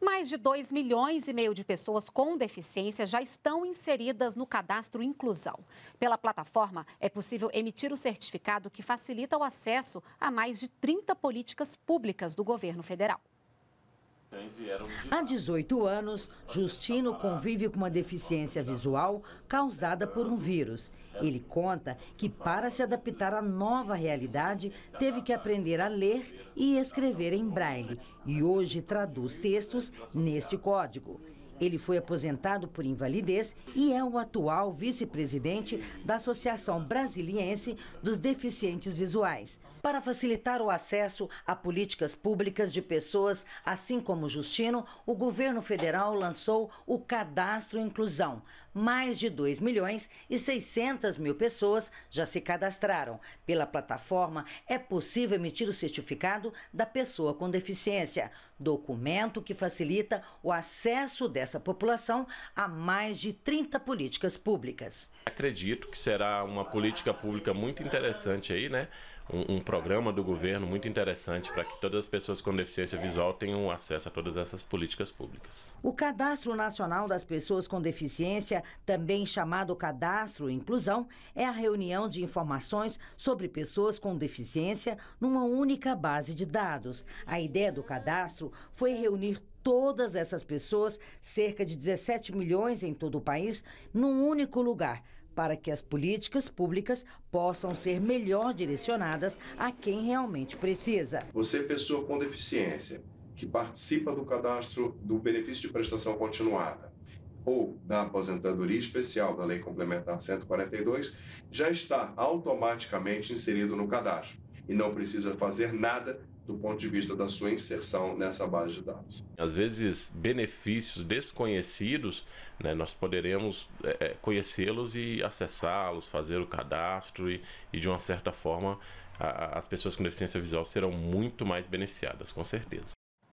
Mais de 2 milhões e meio de pessoas com deficiência já estão inseridas no cadastro inclusão. Pela plataforma, é possível emitir o certificado que facilita o acesso a mais de 30 políticas públicas do governo federal. Há 18 anos, Justino convive com uma deficiência visual causada por um vírus. Ele conta que, para se adaptar à nova realidade, teve que aprender a ler e escrever em braille e hoje traduz textos neste código. Ele foi aposentado por invalidez e é o atual vice-presidente da Associação Brasiliense dos Deficientes Visuais. Para facilitar o acesso a políticas públicas de pessoas, assim como Justino, o governo federal lançou o Cadastro Inclusão mais de 2 milhões e 600 mil pessoas já se cadastraram. Pela plataforma, é possível emitir o certificado da pessoa com deficiência, documento que facilita o acesso dessa população a mais de 30 políticas públicas. Acredito que será uma política pública muito interessante aí, né? Um, um programa do governo muito interessante para que todas as pessoas com deficiência visual tenham acesso a todas essas políticas públicas. O Cadastro Nacional das Pessoas com Deficiência também chamado cadastro inclusão, é a reunião de informações sobre pessoas com deficiência numa única base de dados. A ideia do cadastro foi reunir todas essas pessoas, cerca de 17 milhões em todo o país, num único lugar, para que as políticas públicas possam ser melhor direcionadas a quem realmente precisa. Você, pessoa com deficiência, que participa do cadastro do benefício de prestação continuada, ou da aposentadoria especial da Lei Complementar 142 já está automaticamente inserido no cadastro e não precisa fazer nada do ponto de vista da sua inserção nessa base de dados. Às vezes, benefícios desconhecidos, né, nós poderemos é, é conhecê-los e acessá-los, fazer o cadastro e, e de uma certa forma, a, as pessoas com deficiência visual serão muito mais beneficiadas, com certeza.